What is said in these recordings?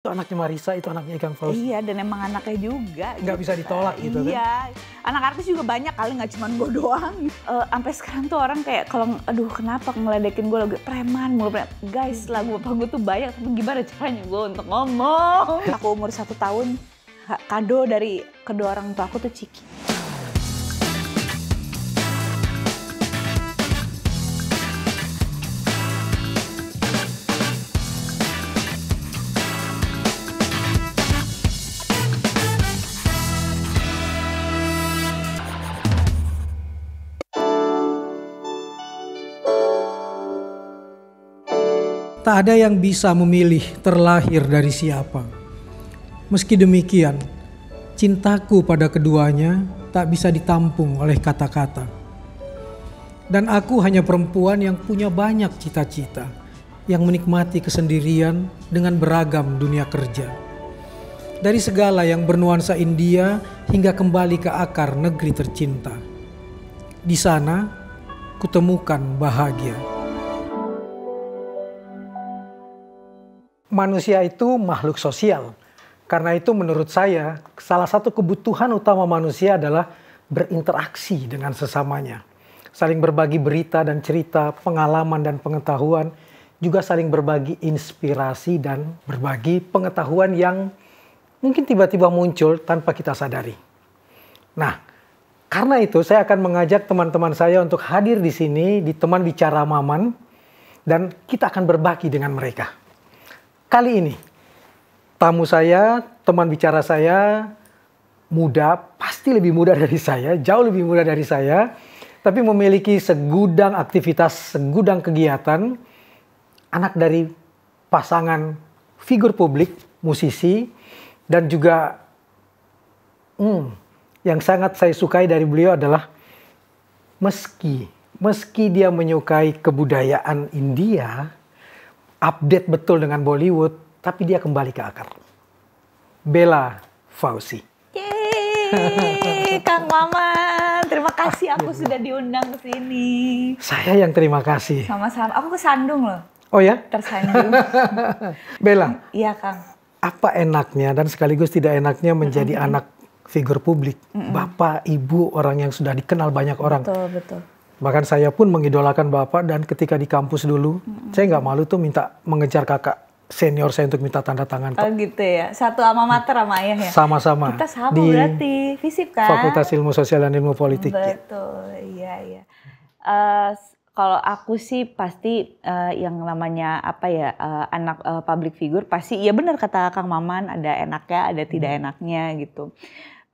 itu anaknya Marisa, itu anaknya Ikang Fauzi. Iya, dan emang anaknya juga. Nggak gitu. bisa ditolak kan. gitu iya. kan? Iya, anak artis juga banyak kali, nggak cuma gue doang. Uh, sampai sekarang tuh orang kayak kalau, aduh kenapa ngeledekin gue lagi preman mulu. Preman. Guys, lagu bapak gue tuh banyak, tapi gimana caranya gue untuk ngomong? Aku umur satu tahun, kado dari kedua orang tua aku tuh ciki. Tak ada yang bisa memilih terlahir dari siapa. Meski demikian, cintaku pada keduanya tak bisa ditampung oleh kata-kata. Dan aku hanya perempuan yang punya banyak cita-cita, yang menikmati kesendirian dengan beragam dunia kerja. Dari segala yang bernuansa India hingga kembali ke akar negeri tercinta. Di sana, kutemukan bahagia. manusia itu makhluk sosial. Karena itu menurut saya salah satu kebutuhan utama manusia adalah berinteraksi dengan sesamanya. Saling berbagi berita dan cerita, pengalaman dan pengetahuan, juga saling berbagi inspirasi dan berbagi pengetahuan yang mungkin tiba-tiba muncul tanpa kita sadari. Nah, karena itu saya akan mengajak teman-teman saya untuk hadir di sini di teman bicara Maman dan kita akan berbagi dengan mereka. Kali ini, tamu saya, teman bicara saya, muda, pasti lebih muda dari saya, jauh lebih muda dari saya, tapi memiliki segudang aktivitas, segudang kegiatan, anak dari pasangan figur publik, musisi, dan juga hmm, yang sangat saya sukai dari beliau adalah meski meski dia menyukai kebudayaan India, update betul dengan Bollywood, tapi dia kembali ke akar. Bella Fauci. Yeay, Kang Mama. terima kasih aku sudah diundang ke sini. Saya yang terima kasih. Sama-sama, aku kesandung loh. Oh ya? Tersandung. Bella. Iya Kang. Apa enaknya dan sekaligus tidak enaknya menjadi mm -hmm. anak figur publik, mm -hmm. bapak, ibu, orang yang sudah dikenal banyak orang. Betul, betul Bahkan saya pun mengidolakan Bapak dan ketika di kampus dulu, hmm. saya nggak malu tuh minta mengejar kakak senior saya untuk minta tanda tangan. Oh gitu ya, satu alma mater sama ayah ya? Sama-sama. Kita sama di berarti, FISIP kan? Fakultas Ilmu Sosial dan Ilmu Politik. Betul, iya iya. Uh, kalau aku sih pasti uh, yang namanya apa ya uh, anak uh, public figure pasti ya benar kata Kang Maman ada enaknya ada tidak hmm. enaknya gitu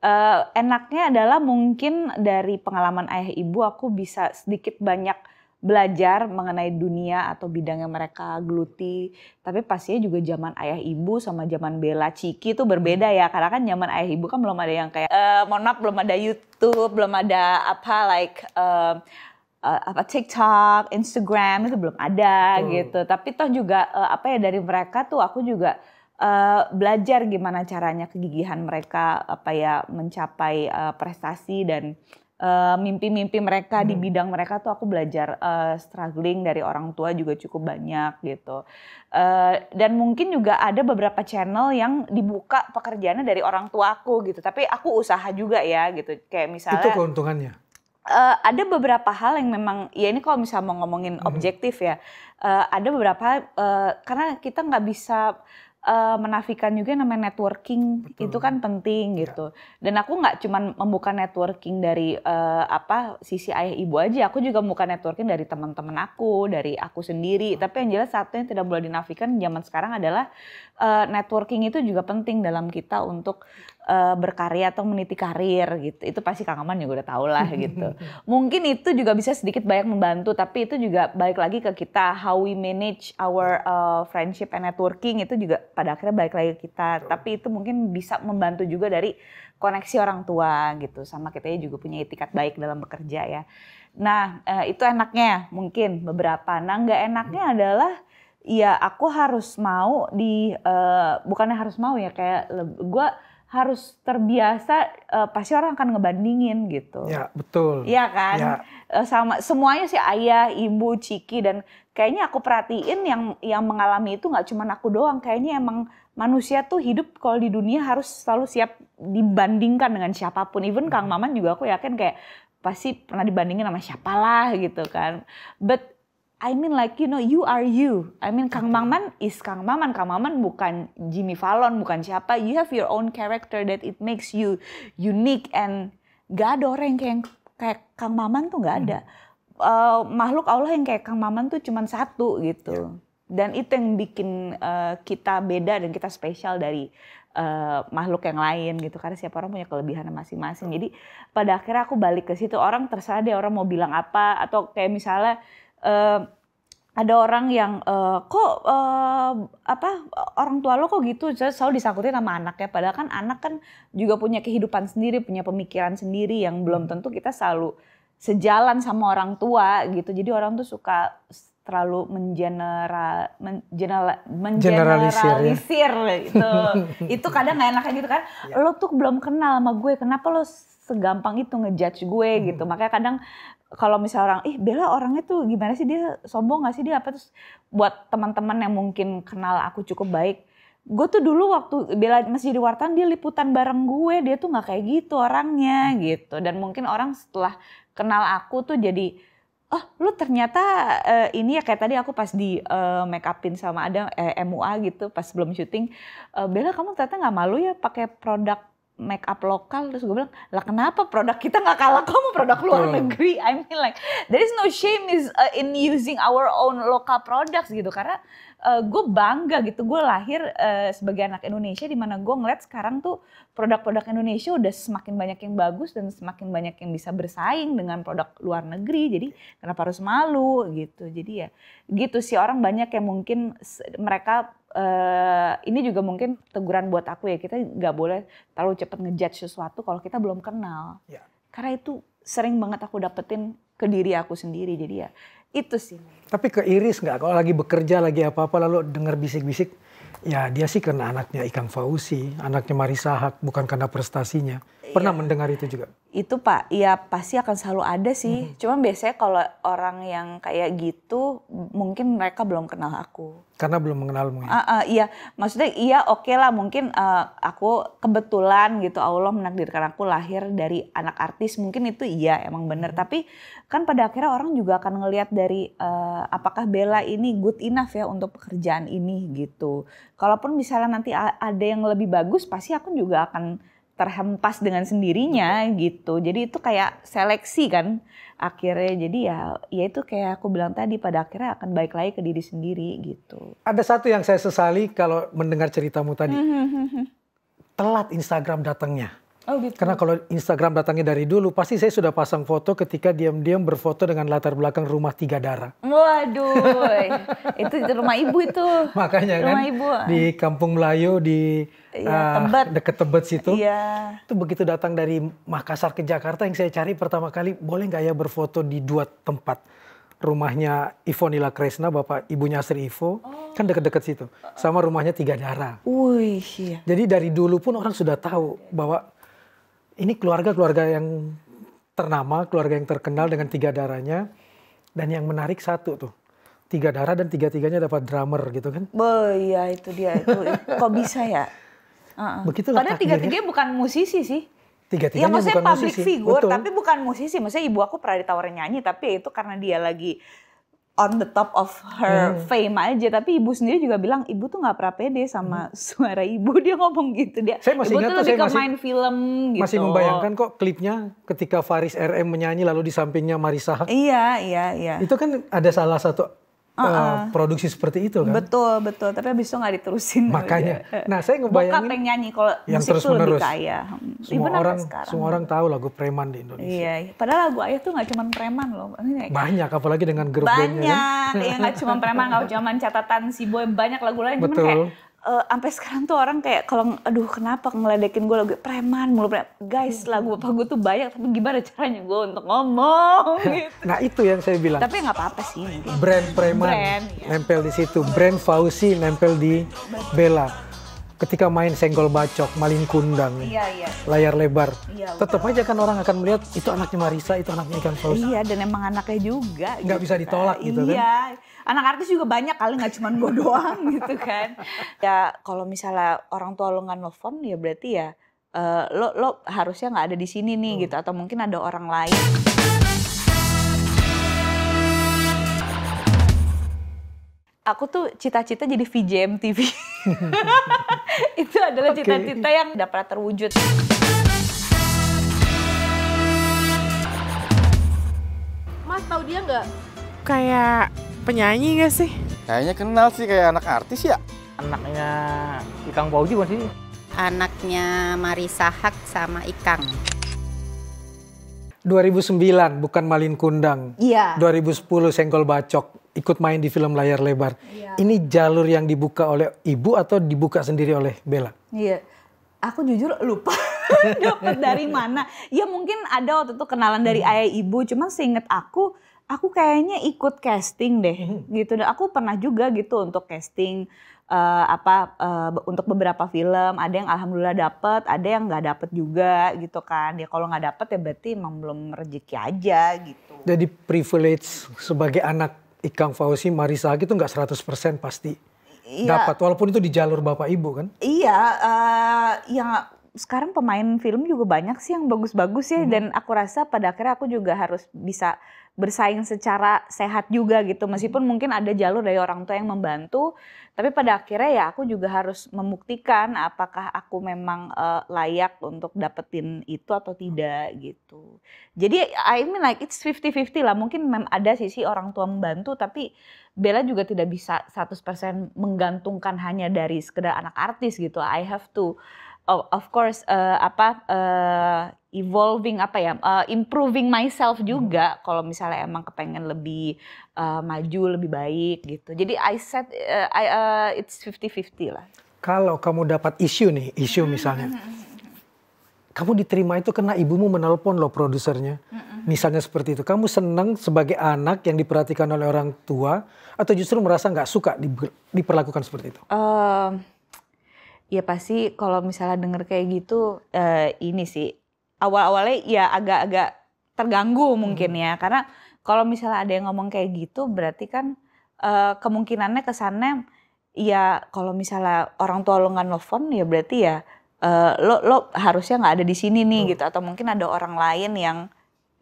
uh, enaknya adalah mungkin dari pengalaman ayah ibu aku bisa sedikit banyak belajar mengenai dunia atau bidang yang mereka geluti. Tapi pastinya juga zaman ayah ibu sama zaman Bella Ciki itu berbeda ya. Karena kan zaman ayah ibu kan belum ada yang kayak, uh, mohon belum ada YouTube, belum ada apa like uh, uh, apa TikTok, Instagram itu belum ada hmm. gitu. Tapi toh juga uh, apa ya dari mereka tuh aku juga uh, belajar gimana caranya kegigihan mereka apa ya mencapai uh, prestasi dan eh, mimpi-mimpi uh, mereka hmm. di bidang mereka tuh aku belajar uh, struggling dari orang tua juga cukup banyak gitu uh, dan mungkin juga ada beberapa channel yang dibuka pekerjaannya dari orang tua aku gitu tapi aku usaha juga ya gitu kayak misalnya itu keuntungannya Uh, ada beberapa hal yang memang ya ini kalau misalnya mau ngomongin hmm. objektif ya uh, ada beberapa uh, karena kita nggak bisa uh, menafikan juga namanya networking Betul. itu kan penting iya. gitu. Dan aku nggak cuman membuka networking dari uh, apa sisi ayah ibu aja, aku juga membuka networking dari teman-teman aku, dari aku sendiri. Tapi yang jelas satu yang tidak boleh dinafikan zaman sekarang adalah uh, networking itu juga penting dalam kita untuk uh, berkarya atau meniti karir gitu. Itu pasti Kang Aman juga udah tau lah gitu. Mungkin itu juga bisa sedikit banyak membantu, tapi itu juga balik lagi ke kita how we manage our uh, friendship and networking itu juga pada akhirnya balik lagi ke kita. Tapi itu mungkin bisa membantu juga dari koneksi orang tua gitu, sama kita juga punya etikat baik dalam bekerja ya. Nah itu enaknya mungkin beberapa. Nah nggak enaknya hmm. adalah ya aku harus mau di uh, bukannya harus mau ya kayak gue harus terbiasa uh, pasti orang akan ngebandingin gitu. Ya betul. Iya kan. Ya. Eh, sama semuanya sih ayah, ibu, ciki dan kayaknya aku perhatiin yang yang mengalami itu nggak cuma aku doang. Kayaknya emang manusia tuh hidup kalau di dunia harus selalu siap dibandingkan dengan siapapun. Even hmm. Kang Maman juga aku yakin kayak pasti pernah dibandingin sama siapalah gitu kan. But I mean like you know you are you. I mean Kang Maman is Kang Maman. Kang Maman bukan Jimmy Fallon, bukan siapa. You have your own character that it makes you unique and gak ada orang yang kayak kayak Kang Maman tuh gak ada. Hmm. Uh, makhluk Allah yang kayak Kang Maman tuh cuma satu gitu. Ya. Dan itu yang bikin uh, kita beda dan kita spesial dari Uh, makhluk yang lain gitu karena siapa orang punya kelebihan masing-masing. Jadi pada akhirnya aku balik ke situ orang terserah deh orang mau bilang apa atau kayak misalnya uh, ada orang yang uh, kok uh, apa orang tua lo kok gitu selalu disangkutin sama anak ya padahal kan anak kan juga punya kehidupan sendiri punya pemikiran sendiri yang belum hmm. tentu kita selalu sejalan sama orang tua gitu jadi orang tuh suka terlalu mengeneral mengeneral ya. mengeneralisir ya? itu itu kadang gak enaknya gitu kan ya. lo tuh belum kenal sama gue kenapa lo segampang itu ngejudge gue gitu? hmm. gitu makanya kadang kalau misalnya orang, ih Bella orangnya tuh gimana sih dia sombong gak sih dia apa terus buat teman-teman yang mungkin kenal aku cukup baik, gue tuh dulu waktu Bella masih di wartawan dia liputan bareng gue dia tuh nggak kayak gitu orangnya gitu dan mungkin orang setelah kenal aku tuh jadi oh lu ternyata uh, ini ya kayak tadi aku pas di uh, eh, make upin sama ada eh, MUA gitu pas belum syuting uh, Bella kamu ternyata nggak malu ya pakai produk make up lokal terus gue bilang lah kenapa produk kita nggak kalah kamu produk luar negeri I mean like there is no shame is uh, in using our own local products gitu karena uh, gue bangga gitu gue lahir uh, sebagai anak Indonesia di mana gue ngeliat sekarang tuh produk-produk Indonesia udah semakin banyak yang bagus dan semakin banyak yang bisa bersaing dengan produk luar negeri jadi kenapa harus malu gitu jadi ya gitu sih orang banyak yang mungkin mereka Eh, ini juga mungkin teguran buat aku ya kita nggak boleh terlalu cepat ngejudge sesuatu kalau kita belum kenal ya. karena itu sering banget aku dapetin ke diri aku sendiri jadi ya itu sih tapi ke Iris nggak kalau lagi bekerja lagi apa apa lalu dengar bisik-bisik ya dia sih karena anaknya Ikang Fauzi anaknya Marisa Hak bukan karena prestasinya pernah ya, mendengar itu juga itu pak ya pasti akan selalu ada sih hmm. cuma biasanya kalau orang yang kayak gitu mungkin mereka belum kenal aku karena belum mengenal mungkin uh, uh, iya maksudnya iya oke okay lah mungkin uh, aku kebetulan gitu Allah menakdirkan aku lahir dari anak artis mungkin itu iya emang bener hmm. tapi kan pada akhirnya orang juga akan ngelihat dari uh, apakah Bella ini good enough ya untuk pekerjaan ini gitu kalaupun misalnya nanti ada yang lebih bagus pasti aku juga akan terhempas dengan sendirinya gitu. Jadi itu kayak seleksi kan akhirnya. Jadi ya ya itu kayak aku bilang tadi pada akhirnya akan baik lagi ke diri sendiri gitu. Ada satu yang saya sesali kalau mendengar ceritamu tadi. Hmm, hmm, hmm, Telat Instagram datangnya. Oh, gitu. Karena kalau Instagram datangnya dari dulu, pasti saya sudah pasang foto ketika diam-diam berfoto dengan latar belakang rumah tiga darah. Waduh, itu, rumah ibu itu. Makanya kan, rumah kan, ibu. di Kampung Melayu, di ya, uh, tebet. deket Tebet situ. Iya. Itu begitu datang dari Makassar ke Jakarta, yang saya cari pertama kali, boleh nggak ya berfoto di dua tempat? rumahnya Ivo Nila Kresna, bapak ibunya Sri Ivo, oh. kan deket-deket situ. Sama rumahnya Tiga Darah. Wih, iya. Jadi dari dulu pun orang sudah tahu bahwa ini keluarga-keluarga yang ternama, keluarga yang terkenal dengan tiga darahnya. Dan yang menarik satu tuh, tiga darah dan tiga-tiganya dapat drummer gitu kan. Oh iya itu dia, itu, kok bisa ya? Uh -uh. Padahal tiga-tiganya bukan musisi sih. Tiga-tiganya ya, maksudnya public figure, Betul. tapi bukan musisi. Maksudnya ibu aku pernah ditawarin nyanyi, tapi itu karena dia lagi on the top of her hmm. fame aja tapi ibu sendiri juga bilang ibu tuh nggak pernah pede sama hmm. suara ibu dia ngomong gitu dia saya masih ibu tuh lebih ke main film gitu masih membayangkan kok klipnya ketika Faris RM menyanyi lalu di sampingnya Marisa iya iya iya itu kan ada salah satu uh -uh. produksi seperti itu kan. Betul, betul. Tapi abis itu gak diterusin. Makanya. Iya. Nah, saya ngebayangin Bokap yang nyanyi kalau yang terus itu menerus. lebih kaya. Semua Ibu orang sekarang. semua orang tahu lagu preman di Indonesia. Iya, iya. padahal lagu Ayah tuh nggak cuma preman loh. Banyak apalagi dengan grup Banyak. Kan? Ya nggak cuma preman, gak cuma catatan si boy, banyak lagu lain. Betul. Cuman kayak uh, eh, sampai sekarang tuh orang kayak kalau aduh kenapa ngeledekin gue lagu preman mulu preman. guys hmm. lagu apa gue tuh banyak tapi gimana caranya gue untuk ngomong gitu. nah itu yang saya bilang tapi nggak apa-apa sih brand preman brand, ya. nempel di situ brand Fauzi nempel di Bella ketika main senggol bacok, maling kundang, iya, iya. layar lebar, iya, tetap aja kan orang akan melihat itu anaknya Marisa, itu anaknya ikan fauzi Iya, dan emang anaknya juga. Nggak gitu bisa kan. ditolak gitu iya. kan? Iya, anak artis juga banyak kali nggak cuma gue doang gitu kan ya kalau misalnya orang tua lo nggak nelfon ya berarti ya uh, lo lo harusnya nggak ada di sini nih hmm. gitu atau mungkin ada orang lain aku tuh cita-cita jadi VJ MTV itu adalah cita-cita okay. yang dapat terwujud Mas tahu dia nggak? Kayak penyanyi gak sih? Kayaknya kenal sih kayak anak artis ya. Anaknya Ikang Pauji bukan sih? Anaknya Marisa Hak sama Ikang. 2009 bukan Malin Kundang. Iya. 2010 Senggol Bacok ikut main di film layar lebar. Iya. Ini jalur yang dibuka oleh ibu atau dibuka sendiri oleh Bella? Iya. Aku jujur lupa. dapat dari mana. Ya mungkin ada waktu itu kenalan dari hmm. ayah ibu, cuman seinget aku aku kayaknya ikut casting deh mm-hmm. gitu dan aku pernah juga gitu untuk casting uh, apa uh, untuk beberapa film ada yang alhamdulillah dapet ada yang nggak dapet juga gitu kan ya kalau nggak dapet ya berarti emang belum rezeki aja gitu jadi privilege sebagai anak Ikang Fauzi Marisa itu nggak 100% pasti iya, dapat walaupun itu di jalur bapak ibu kan iya uh, eh, yang sekarang pemain film juga banyak sih yang bagus-bagus ya hmm. dan aku rasa pada akhirnya aku juga harus bisa bersaing secara sehat juga gitu meskipun hmm. mungkin ada jalur dari orang tua yang membantu tapi pada akhirnya ya aku juga harus membuktikan apakah aku memang uh, layak untuk dapetin itu atau hmm. tidak gitu jadi I mean like it's 50-50 lah mungkin memang ada sisi orang tua membantu tapi Bella juga tidak bisa 100% menggantungkan hanya dari sekedar anak artis gitu I have to oh, of course uh, apa uh, evolving apa ya uh, improving myself hmm. juga hmm. kalau misalnya emang kepengen lebih uh, maju lebih baik gitu jadi I said uh, I, uh, it's 50-50 lah kalau kamu dapat isu nih isu hmm, misalnya hmm, kamu diterima itu karena ibumu menelpon loh produsernya misalnya seperti itu kamu senang sebagai anak yang diperhatikan oleh orang tua atau justru merasa nggak suka diperlakukan seperti itu uh, ya pasti kalau misalnya denger kayak gitu uh, ini sih awal-awalnya ya agak-agak terganggu hmm. mungkin hmm. ya karena kalau misalnya ada yang ngomong kayak gitu berarti kan uh, kemungkinannya kesannya ya kalau misalnya orang tua lo nggak nelfon ya berarti ya uh, lo lo harusnya nggak ada di sini nih hmm. gitu atau mungkin ada orang lain yang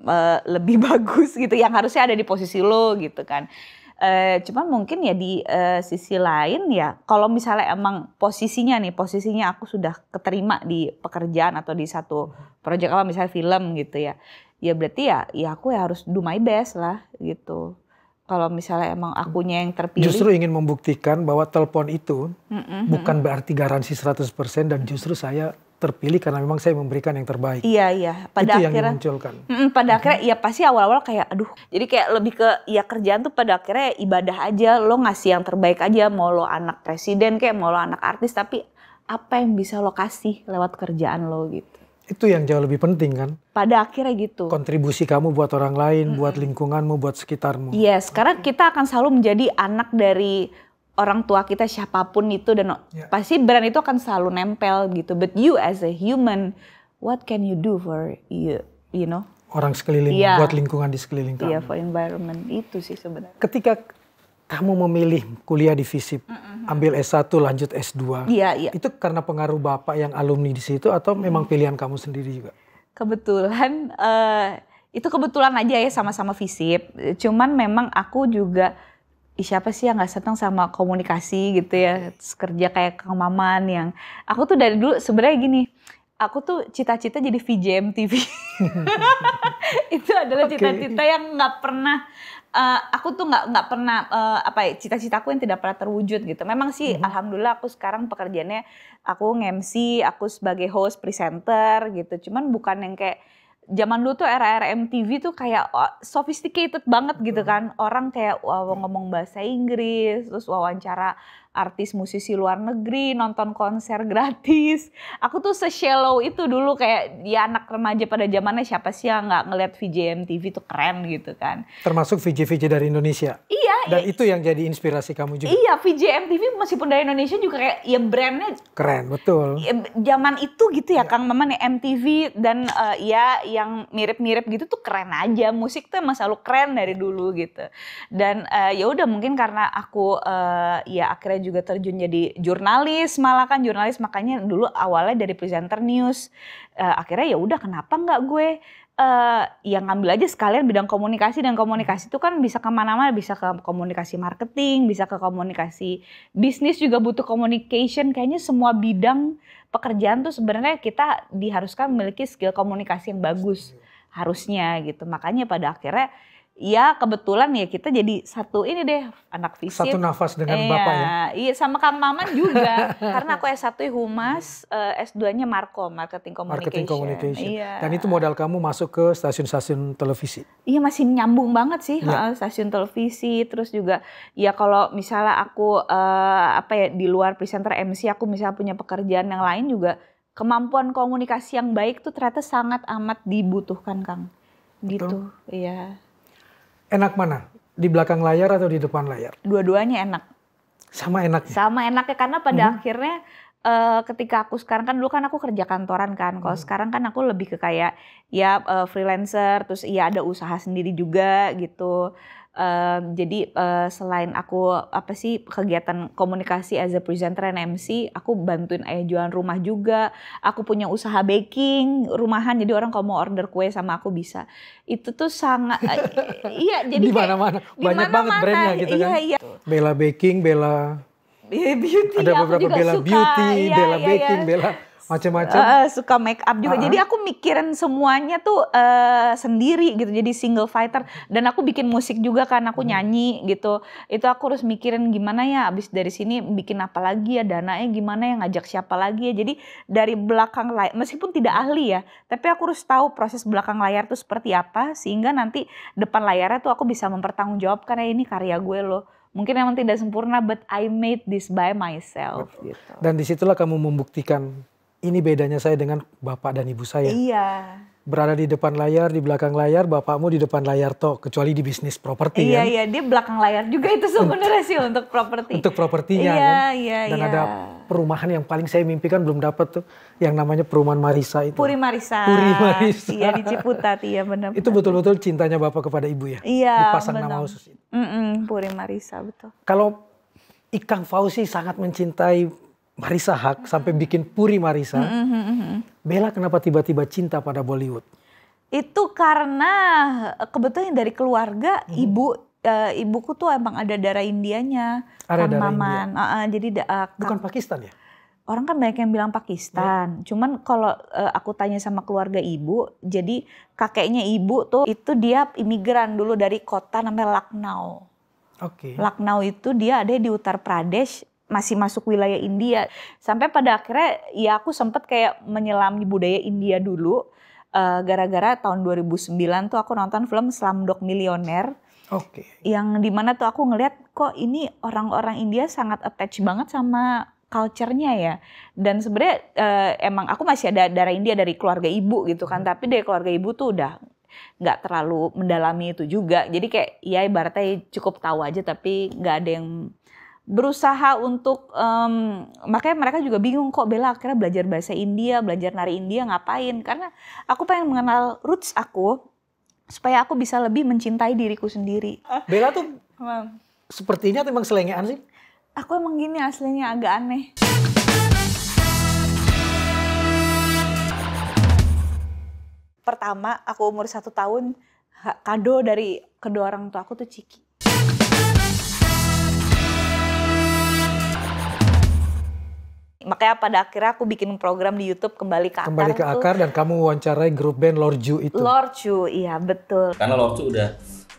uh, lebih bagus gitu yang harusnya ada di posisi lo gitu kan Uh, cuman mungkin ya di uh, sisi lain ya kalau misalnya emang posisinya nih posisinya aku sudah keterima di pekerjaan atau di satu proyek apa misalnya film gitu ya ya berarti ya ya aku ya harus do my best lah gitu kalau misalnya emang akunya yang terpilih justru ingin membuktikan bahwa telepon itu mm -mm, bukan berarti garansi 100% dan justru saya terpilih karena memang saya memberikan yang terbaik. Iya iya. Pada itu akhirnya, yang dimunculkan. Mm, pada hmm. akhirnya ya pasti awal-awal kayak aduh. Jadi kayak lebih ke ya kerjaan tuh pada akhirnya ibadah aja. Lo ngasih yang terbaik aja. Mau lo anak presiden kayak mau lo anak artis tapi apa yang bisa lo kasih lewat kerjaan lo gitu. Itu yang jauh lebih penting kan. Pada akhirnya gitu. Kontribusi kamu buat orang lain, mm -hmm. buat lingkunganmu, buat sekitarmu. Yes, iya, sekarang kita akan selalu menjadi anak dari orang tua kita siapapun itu dan yeah. pasti brand itu akan selalu nempel gitu. But you as a human, what can you do for you, you know? Orang sekeliling, yeah. buat lingkungan di sekeliling iya, kamu. Iya, yeah, for environment itu sih sebenarnya. Ketika kamu memilih kuliah di FISIP, mm -hmm. ambil S1 lanjut S2. Iya, iya. Itu karena pengaruh Bapak yang alumni di situ atau mm. memang pilihan kamu sendiri juga? Kebetulan uh, itu kebetulan aja ya sama-sama FISIP. Cuman memang aku juga siapa sih yang gak senang sama komunikasi gitu ya Terus kerja kayak Kang Maman yang aku tuh dari dulu sebenarnya gini aku tuh cita-cita jadi VJ MTV itu adalah cita-cita okay. yang nggak pernah uh, aku tuh nggak nggak pernah uh, apa ya cita-citaku yang tidak pernah terwujud gitu memang sih mm -hmm. alhamdulillah aku sekarang pekerjaannya aku ngemsi aku sebagai host presenter gitu cuman bukan yang kayak zaman dulu tuh era-era MTV tuh kayak oh, sophisticated banget gitu hmm. kan. Orang kayak wow, ngomong bahasa Inggris, terus wawancara artis musisi luar negeri, nonton konser gratis. Aku tuh se-shallow itu dulu kayak ya anak remaja pada zamannya siapa sih yang nggak ngeliat VJ MTV tuh keren gitu kan. Termasuk VJ-VJ dari Indonesia? Iya. Dan i- iya. itu yang jadi inspirasi kamu juga? Iya, VJ MTV meskipun dari Indonesia juga kayak ya brandnya. Keren, betul. Ya, zaman itu gitu ya, ya. Kang Maman ya MTV dan uh, ya yang mirip-mirip gitu tuh keren aja. Musik tuh emang selalu keren dari dulu gitu. Dan uh, ya udah mungkin karena aku uh, ya akhirnya juga terjun jadi jurnalis, malah kan jurnalis makanya dulu awalnya dari presenter news. Uh, akhirnya ya udah kenapa nggak gue uh, eh, yang ngambil aja sekalian bidang komunikasi dan komunikasi itu kan bisa kemana-mana bisa ke komunikasi marketing bisa ke komunikasi bisnis juga butuh communication kayaknya semua bidang pekerjaan tuh sebenarnya kita diharuskan memiliki skill komunikasi yang bagus harusnya gitu makanya pada akhirnya Iya kebetulan ya kita jadi satu ini deh anak fisik Satu nafas dengan eh, bapak ya. Iya sama Kang Maman juga karena aku S1 ya, humas, eh, S2-nya Markom, marketing communication. Marketing communication. Iya. Dan itu modal kamu masuk ke stasiun-stasiun televisi. Iya masih nyambung banget sih ya. stasiun televisi terus juga ya kalau misalnya aku eh, apa ya di luar presenter MC aku misalnya punya pekerjaan yang lain juga kemampuan komunikasi yang baik tuh ternyata sangat amat dibutuhkan Kang. Gitu, Betul. iya. Enak mana? Di belakang layar atau di depan layar? Dua-duanya enak. Sama enaknya? Sama enaknya karena pada -hmm. akhirnya uh, ketika aku sekarang kan dulu kan aku kerja kantoran kan. Kalau hmm. sekarang kan aku lebih ke kayak ya uh, freelancer terus ya ada usaha sendiri juga gitu. Um, jadi uh, selain aku apa sih kegiatan komunikasi as a presenter and MC, aku bantuin ayah jualan rumah juga. Aku punya usaha baking rumahan, jadi orang kalau mau order kue sama aku bisa. Itu tuh sangat uh, iya jadi di mana-mana banyak banget brandnya gitu iya, kan. Iya. Bella Baking, Bella iya, Beauty. Ada beberapa Bella Beauty, iya, Bella iya, Baking, Bella macam-macam uh, suka make up juga uh -huh. jadi aku mikirin semuanya tuh uh, sendiri gitu jadi single fighter dan aku bikin musik juga kan aku hmm. nyanyi gitu itu aku harus mikirin gimana ya abis dari sini bikin apa lagi ya dananya gimana ya ngajak siapa lagi ya jadi dari belakang layar meskipun tidak ahli ya tapi aku harus tahu proses belakang layar tuh seperti apa sehingga nanti depan layarnya tuh aku bisa mempertanggungjawabkan ya ini karya gue loh mungkin memang tidak sempurna but I made this by myself gitu. dan disitulah kamu membuktikan ini bedanya saya dengan bapak dan ibu saya. Iya. Berada di depan layar, di belakang layar, bapakmu di depan layar toh, kecuali di bisnis properti iya, ya. Iya, di belakang layar juga itu sebenarnya sih untuk properti. Untuk propertinya iya, kan. Iya, Dan iya. ada perumahan yang paling saya mimpikan belum dapat tuh, yang namanya perumahan Marisa itu. Puri Marisa. Puri Marisa. Iya, di Ciputat, iya benar. Itu betul-betul cintanya bapak kepada ibu ya? Iya, Dipasang benar. nama khusus. Mm -mm, Puri Marisa, betul. Kalau Ikang Fauzi sangat mencintai Marisa Hak sampai bikin Puri Marisa. Mm -hmm. Mm-hmm. Bella kenapa tiba-tiba cinta pada Bollywood? Itu karena eh, kebetulan dari keluarga mm -hmm. ibu uh, ibuku tuh emang ada darah Indianya. Ada kan darah Maman. India. Uh, uh, jadi uh, bukan Pakistan ya? Orang kan banyak yang bilang Pakistan. Yeah. Cuman kalau uh, aku tanya sama keluarga ibu, jadi kakeknya ibu tuh itu dia imigran dulu dari kota namanya Lucknow. Oke. Okay. Lucknow itu dia ada di Uttar Pradesh masih masuk wilayah India sampai pada akhirnya ya aku sempet kayak menyelami budaya India dulu eh, gara-gara uh, tahun 2009 tuh aku nonton film Slumdog Millionaire Oke. Okay. Yang dimana tuh aku ngeliat kok ini orang-orang India sangat attach banget sama culture-nya ya. Dan sebenarnya uh, emang aku masih ada darah India dari keluarga ibu gitu kan. Hmm. Tapi dari keluarga ibu tuh udah nggak terlalu mendalami itu juga. Jadi kayak ya ibaratnya cukup tahu aja tapi nggak ada yang berusaha untuk um, makanya mereka juga bingung kok Bella akhirnya belajar bahasa India, belajar nari India ngapain? Karena aku pengen mengenal roots aku supaya aku bisa lebih mencintai diriku sendiri. Bella tuh sepertinya tuh emang selengean sih. Aku emang gini aslinya agak aneh. Pertama, aku umur satu tahun kado dari kedua orang tua aku tuh ciki makanya pada akhirnya aku bikin program di YouTube kembali ke akar. Kembali ke akar tuh. dan kamu wawancarai grup band Lorju itu. Lorju, iya betul. Karena Lorju udah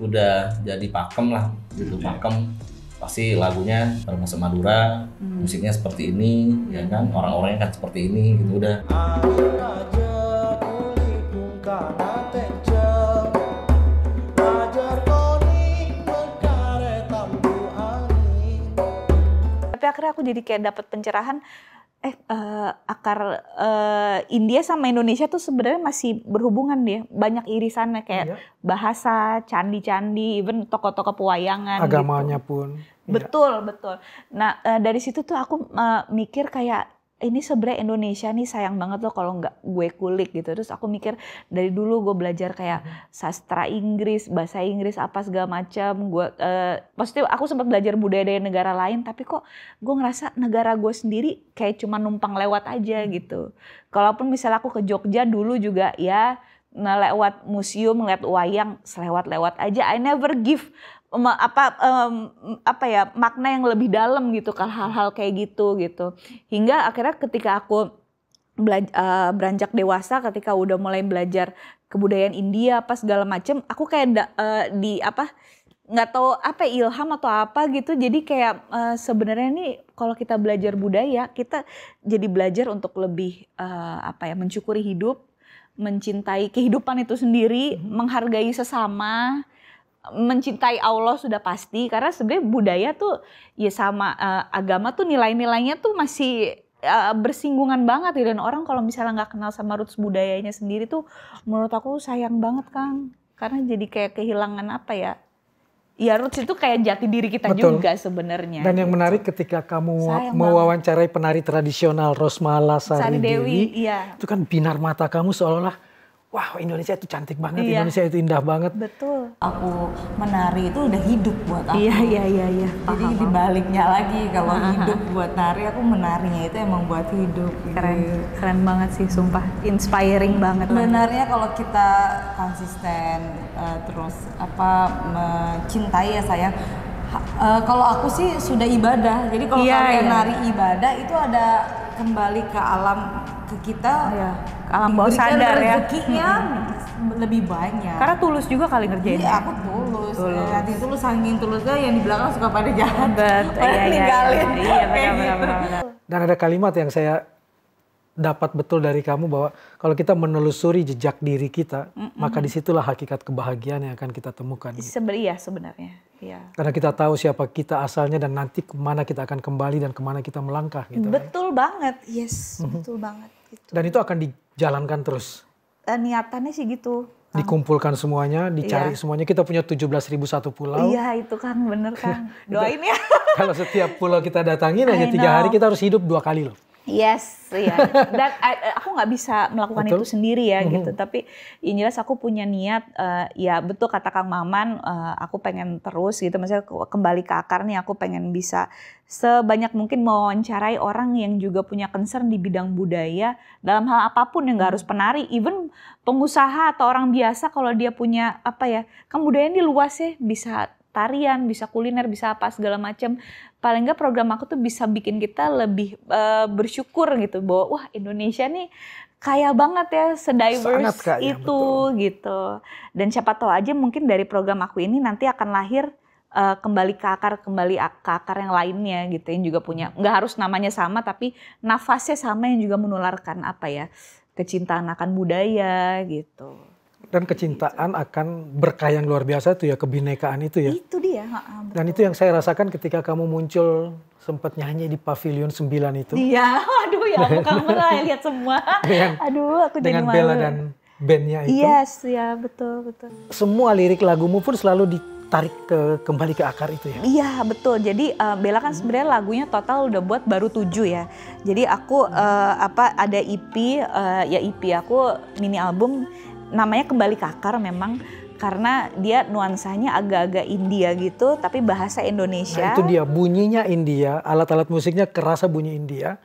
udah jadi pakem lah, gitu pakem pasti lagunya termasuk Madura, hmm. musiknya seperti ini, ya kan orang-orangnya kan seperti ini gitu udah. Tapi akhirnya aku jadi kayak dapat pencerahan eh uh, akar uh, India sama Indonesia tuh sebenarnya masih berhubungan dia banyak irisannya kayak iya. bahasa candi-candi even toko-toko pewayangan gitu. agamanya gitu. pun betul iya. betul nah uh, dari situ tuh aku uh, mikir kayak ini sebenernya Indonesia nih sayang banget loh kalau nggak gue kulik gitu. Terus aku mikir dari dulu gue belajar kayak sastra Inggris, bahasa Inggris apa segala macam. Gue uh, maksudnya aku sempat belajar budaya dari negara lain, tapi kok gue ngerasa negara gue sendiri kayak cuma numpang lewat aja hmm. gitu. Kalaupun misalnya aku ke Jogja dulu juga ya nah lewat museum, lihat wayang, selewat-lewat aja. I never give apa um, apa ya makna yang lebih dalam gitu ke kan, hal-hal kayak gitu gitu hingga akhirnya ketika aku belajar, eh, beranjak dewasa ketika udah mulai belajar kebudayaan India apa segala macem aku kayak da, uh, di apa nggak tahu apa ya, ilham atau apa gitu jadi kayak uh, sebenarnya nih kalau kita belajar budaya kita jadi belajar untuk lebih uh, apa ya mensyukuri hidup mencintai kehidupan itu sendiri -hmm. menghargai sesama mencintai Allah sudah pasti karena sebenarnya budaya tuh ya sama uh, agama tuh nilai-nilainya tuh masih uh, bersinggungan banget ya. dan orang kalau misalnya nggak kenal sama roots budayanya sendiri tuh menurut aku sayang banget Kang karena jadi kayak kehilangan apa ya ya roots itu kayak jati diri kita Betul. juga sebenarnya. Dan yang gitu. menarik ketika kamu mewawancarai penari tradisional Rosmala Sari, Sari Dewi, Dewi iya. itu kan binar mata kamu seolah-olah wow Indonesia itu cantik banget, iya. Indonesia itu indah banget. Betul. Aku menari itu udah hidup buat aku. Iya iya iya. iya. Jadi Paham. dibaliknya lagi kalau hidup buat nari, aku menarinya itu emang buat hidup. Keren, gitu. keren banget sih, sumpah inspiring banget. Menarinya kalau kita konsisten uh, terus apa mencintai ya sayang. Uh, kalau aku sih sudah ibadah, jadi kalau iya, kalian iya. nari ibadah itu ada kembali ke alam ke kita. Iya alam bawah sadar ya lebih banyak karena tulus juga kali ngerjain iya aku tulus tulus ya, tulus saking tulusnya yang di belakang suka pada jahat Bet, iya, iya, iya, ninggalin iya, iya, iya benar, gitu. benar, benar, dan ada kalimat yang saya dapat betul dari kamu bahwa kalau kita menelusuri jejak diri kita, mm -mm. maka disitulah hakikat kebahagiaan yang akan kita temukan. Iya, sebenarnya, sebenarnya. Ya. Karena kita tahu siapa kita asalnya dan nanti kemana kita akan kembali dan kemana kita melangkah. Gitu, kan? betul banget, yes, mm-hmm. betul banget. Gitu. Dan itu akan di, jalankan terus. Uh, niatannya sih gitu. Dikumpulkan semuanya, dicari yeah. semuanya. Kita punya ribu satu pulau. Iya itu kan bener kan Doain ya. Kalau setiap pulau kita datangin I hanya tiga hari, kita harus hidup dua kali loh. Yes, ya. Dan eh, eh, aku nggak bisa melakukan betul. itu sendiri ya mm -hmm. gitu. Tapi yang jelas aku punya niat, uh, ya betul kata Kang Maman, uh, aku pengen terus gitu. Maksudnya kembali ke akar nih, aku pengen bisa sebanyak mungkin mewawancarai orang yang juga punya concern di bidang budaya dalam hal apapun yang nggak mm-hmm. harus penari, even pengusaha atau orang biasa kalau dia punya apa ya, kan ini luas ya bisa tarian, bisa kuliner, bisa apa segala macam. Paling nggak program aku tuh bisa bikin kita lebih uh, bersyukur gitu bahwa wah Indonesia nih kaya banget ya sediverse itu betul. gitu. Dan siapa tahu aja mungkin dari program aku ini nanti akan lahir uh, kembali ke akar kembali ke akar yang lainnya gitu yang juga punya nggak harus namanya sama tapi nafasnya sama yang juga menularkan apa ya kecintaan akan budaya gitu dan kecintaan akan berkah yang luar biasa itu ya kebinekaan itu ya. Itu dia. betul. Dan itu yang saya rasakan ketika kamu muncul sempat nyanyi di pavilion 9 itu. Iya, aduh ya aku kamu lah lihat semua. Dengan, aduh aku jadi dengan malu. dan bandnya itu. Yes, ya betul betul. Semua lirik lagumu pun selalu di tarik ke kembali ke akar itu ya? Iya betul. Jadi uh, Bella kan sebenarnya lagunya total udah buat baru tujuh ya. Jadi aku uh, apa ada EP uh, eh, ya EP aku mini album namanya kembali kakar memang karena dia nuansanya agak-agak India gitu tapi bahasa Indonesia. Nah, itu dia bunyinya India, alat-alat musiknya kerasa bunyi India.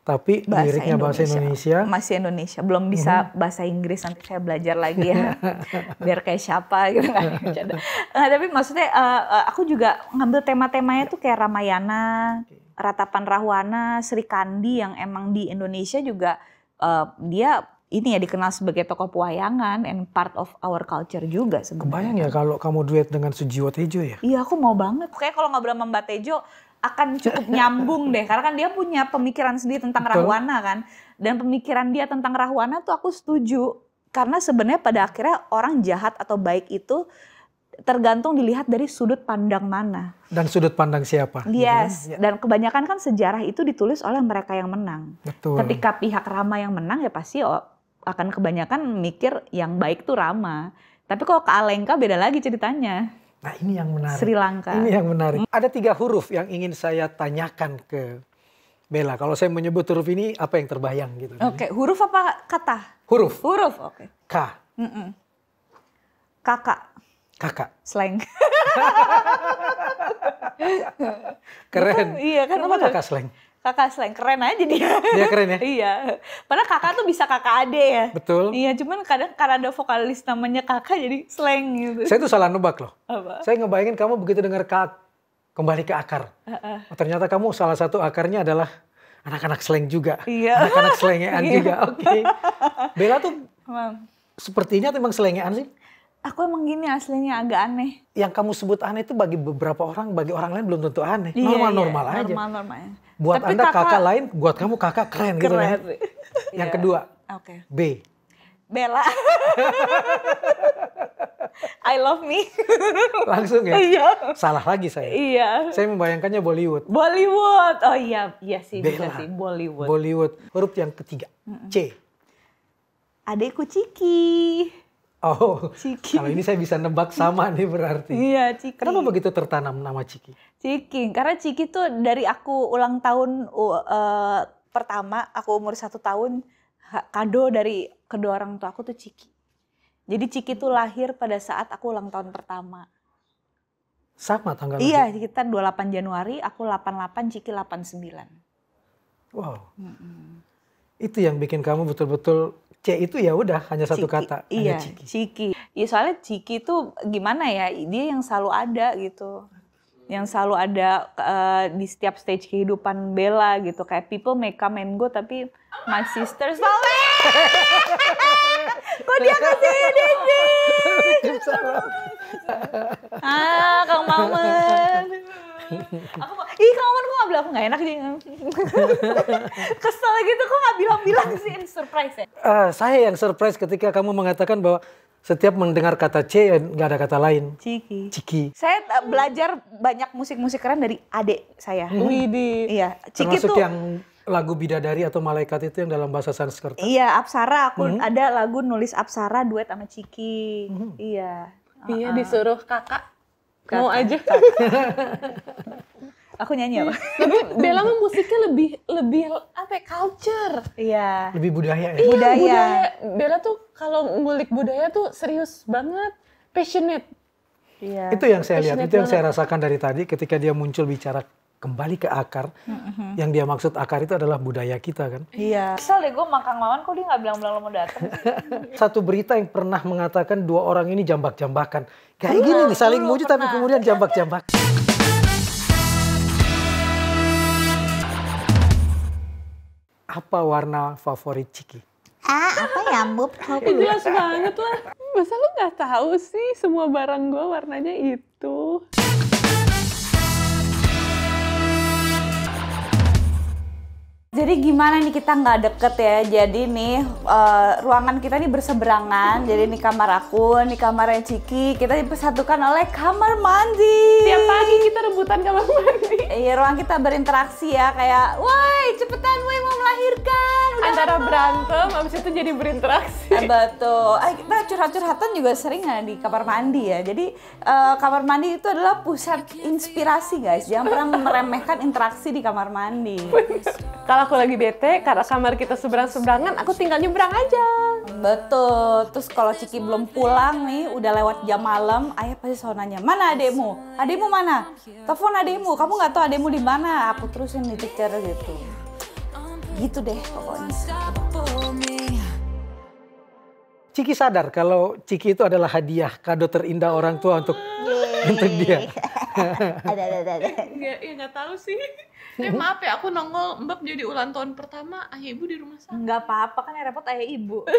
Tapi bahasa liriknya Indonesia. bahasa Indonesia. Masih Indonesia, belum mhm. bisa -hmm. bahasa Inggris nanti saya belajar lagi ya. Biar kayak siapa gitu kan. nah, tapi maksudnya uh, aku juga ngambil tema-temanya tuh kayak Ramayana, Ratapan Rahwana, Sri Kandi yang emang di Indonesia juga uh, dia ini ya dikenal sebagai tokoh pewayangan and part of our culture juga sebenarnya. Kebayang ya kalau kamu duet dengan Sujiwo Tejo ya? Iya aku mau banget. Kayak kalau ngobrol sama Mbak Tejo akan cukup nyambung deh. Karena kan dia punya pemikiran sendiri tentang Betul. Rahwana kan. Dan pemikiran dia tentang Rahwana tuh aku setuju. Karena sebenarnya pada akhirnya orang jahat atau baik itu tergantung dilihat dari sudut pandang mana. Dan sudut pandang siapa. Yes, iya kan? ya. dan kebanyakan kan sejarah itu ditulis oleh mereka yang menang. Betul. Ketika pihak Rama yang menang ya pasti akan kebanyakan mikir yang baik tuh Rama. Tapi kalau ke Alengka beda lagi ceritanya. Nah ini yang menarik. Sri Lanka. Ini yang menarik. Ada tiga huruf yang ingin saya tanyakan ke Bella. Kalau saya menyebut huruf ini apa yang terbayang gitu. Oke, okay. huruf apa kata? Huruf. Huruf, oke. Okay. K. Mm -mm. Kakak. Kakak. Slang. Keren. Bukan, iya kan. Kenapa kakak slang? kakak slang keren aja dia. Dia keren ya. iya. Padahal kakak tuh bisa kakak ade ya. Betul. Iya, cuman kadang karena ada vokalis namanya kakak jadi slang gitu. Saya tuh salah nebak loh. Apa? Saya ngebayangin kamu begitu dengar kak kembali ke akar. Uh -uh. ternyata kamu salah satu akarnya adalah anak-anak slang juga. Iya. Anak-anak slengean iya. juga. Oke. Okay. Bella tuh Mam. sepertinya tuh emang slengean sih. Aku emang gini aslinya agak aneh. Yang kamu sebut aneh itu bagi beberapa orang, bagi orang lain belum tentu aneh. Iya, Normal-normal iya, normal aja. Normal-normal ya buat Tapi anda kakak, kakak lain, buat kamu kakak keren, gitu keren. gitu kan. Yang yeah. kedua, okay. B. Bella. I love me. Langsung ya? Iya. Salah lagi saya. Iya. Saya membayangkannya Bollywood. Bollywood. Oh iya, iya sih Bella. bisa sih Bollywood. Bollywood. Huruf yang ketiga, mm -mm. C. Adekku Ciki. Oh, Ciki. kalau ini saya bisa nebak sama nih berarti. Iya, Ciki. Kenapa begitu tertanam nama Ciki? Ciki, karena Ciki tuh dari aku ulang tahun uh, pertama, aku umur satu tahun, kado dari kedua orang tua aku tuh Ciki. Jadi Ciki tuh lahir pada saat aku ulang tahun pertama. Sama tanggal? Iya, kita 28 Januari, aku 88, Ciki 89. Wow. Mm -hmm. Itu yang bikin kamu betul-betul C itu ya udah hanya satu Ciki. kata, iya, hanya Ciki. Ciki. Ya soalnya Ciki tuh gimana ya, dia yang selalu ada gitu yang selalu ada uh, di setiap stage kehidupan Bella gitu kayak people make come and go tapi my sister selalu kok dia kasih ini sih ah kang Maman aku ih kang Maman kok nggak bilang aku gak enak sih kesel gitu kok gak bilang-bilang sih surprise ya uh, saya yang surprise ketika kamu mengatakan bahwa setiap mendengar kata C nggak ada kata lain. Ciki. Ciki. Saya eh, belajar banyak musik-musik keren dari adik saya. Mhm. Widi. Hmm. Iya. Ciki Termasuk tuh yang lagu Bidadari atau Malaikat itu yang dalam bahasa Sanskerta. Iya, Apsara. Aku hmm. ada lagu nulis Apsara duet sama Ciki. Hmm. Iya. Iya, uh -uh. disuruh kakak. kakak. Mau aja. Kakak. Aku nyanyi apa? Tapi Bella mah musiknya lebih lebih apa ya, culture. Iya. Lebih budaya ya. Iya, budaya. budaya. Bella tuh kalau ngulik budaya tuh serius banget, passionate. Iya. Itu yang saya lihat, itu yang banget. saya rasakan dari tadi ketika dia muncul bicara kembali ke akar. Mm-hmm. Yang dia maksud akar itu adalah budaya kita kan. Iya. Soalnya deh gue makang lawan kok dia nggak bilang-bilang lo mau datang. Satu berita yang pernah mengatakan dua orang ini jambak-jambakan. Kayak gini nih saling muji tapi kemudian jambak-jambak. apa warna favorit Ciki? Ah, apa ya, Mbub? Jelas banget lah. Masa lu nggak tahu sih semua barang gue warnanya itu? Jadi gimana nih kita nggak deket ya? Jadi nih uh, ruangan kita ini berseberangan. Jadi nih kamar aku, nih kamarnya Ciki. Kita dipersatukan oleh kamar mandi. Tiap pagi kita rebutan kamar mandi. Iya, ruang kita berinteraksi ya kayak, "Woi, cepetan woi mau melahirkan." Udah Antara apa? berantem habis itu jadi berinteraksi. Eh, betul. Ay, eh, kita curhat-curhatan juga sering ya di kamar mandi ya. Jadi uh, kamar mandi itu adalah pusat inspirasi, guys. Jangan pernah meremehkan interaksi di kamar mandi kalau aku lagi bete karena kamar kita seberang seberangan aku tinggal nyebrang aja betul terus kalau Ciki belum pulang nih udah lewat jam malam ayah pasti selalu nanya mana ademu? Ademu mana telepon ademu, kamu nggak tahu ademu di mana aku terusin di Twitter gitu gitu deh pokoknya Ciki sadar kalau Ciki itu adalah hadiah kado terindah orang tua untuk untuk dia. Ada ada ada. Enggak, enggak ya tahu sih. Eh maaf ya, aku nongol Mbak jadi ulang tahun pertama ayah ibu di rumah sakit. Enggak apa-apa kan yang repot ayah ibu.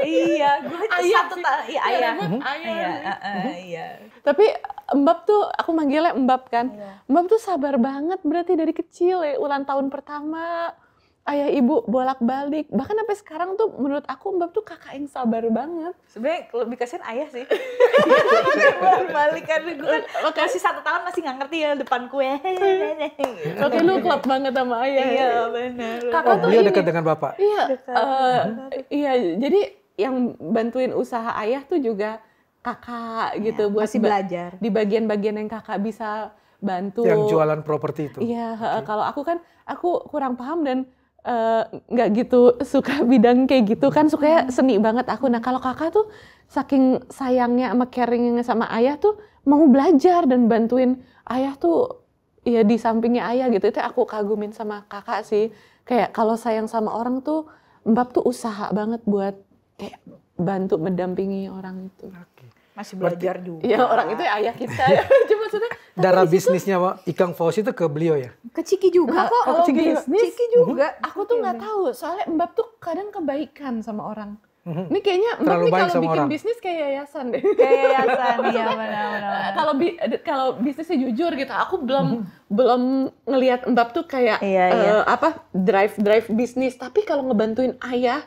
Iya, gue ayah satu iya, iya ayah. Iya, ayah. Iya. Tapi Mbak tuh aku manggilnya Mbak kan. Iya. Mbak tuh sabar banget berarti dari kecil ya ulang tahun pertama ayah ibu bolak-balik. Bahkan sampai sekarang tuh menurut aku Mbak tuh kakak yang sabar banget. Sebenarnya lebih kasihan ayah sih. bolak-balik kan gue kan kasih satu tahun masih nggak ngerti ya depan kue. Oke lu klop banget sama ayah. Iya benar. Kakak oh, tuh dia dekat dengan bapak. Iya. Eh, iya jadi yang bantuin usaha ayah tuh juga kakak iya, gitu ya, buat masih belajar di bagian-bagian yang kakak bisa bantu yang jualan properti itu. Iya, kalau aku kan aku kurang paham dan Eh, nggak uh, gitu suka bidang kayak gitu kan sukanya hmm. seni banget aku nah kalau kakak tuh saking sayangnya sama caringnya sama ayah tuh mau belajar dan bantuin ayah tuh ya di sampingnya ayah gitu itu aku kagumin sama kakak sih kayak kalau sayang sama orang tuh mbak tuh usaha banget buat kayak bantu mendampingi orang itu oke masih belajar Berarti, juga. Iya orang itu ya, ayah kita. Ya. Cuma maksudnya kan darah bisnisnya Ikang Fauzi itu ke beliau ya? Ke Ciki juga kok. Oh, ke Ciki, bisnis. Ciki juga. Mm-hmm. Aku tuh nggak tahu soalnya Mbak tuh kadang kebaikan sama orang. Mhm. Ini kayaknya Mbak nih kalau bikin orang. bisnis kayak yayasan deh. Kayak yayasan iya benar-benar. Kalau kalau bisnisnya jujur gitu, aku belum mhm. belum ngelihat Mbak tuh kayak iya, uh, iya. Eh, apa drive drive bisnis. Tapi kalau ngebantuin ayah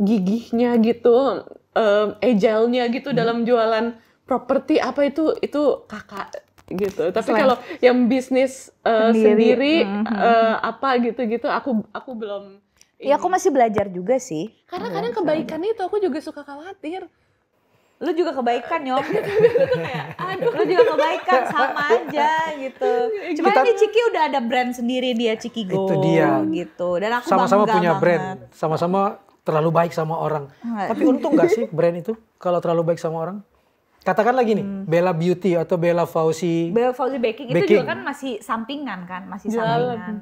gigihnya gitu, um, agile-nya gitu hmm. dalam jualan properti apa itu itu kakak gitu. Tapi Selain. kalau yang bisnis uh, sendiri, sendiri hmm. uh, apa gitu-gitu aku aku belum ya aku masih belajar juga sih. Karena iya, kadang kebaikan itu aku juga suka khawatir lu juga kebaikan Nyok. Gitu, gitu, aduh lu juga kebaikan sama aja gitu iya. cuma ini Ciki udah ada brand sendiri dia Ciki Go itu dia gitu dan aku sama-sama punya banget. brand sama-sama terlalu baik sama orang. Enggak. Tapi untung gak sih brand itu kalau terlalu baik sama orang? Katakan lagi nih, hmm. Bella Beauty atau Bella Fauci. Bella Fauci baking, baking itu juga kan masih sampingan kan, masih iya. sampingan.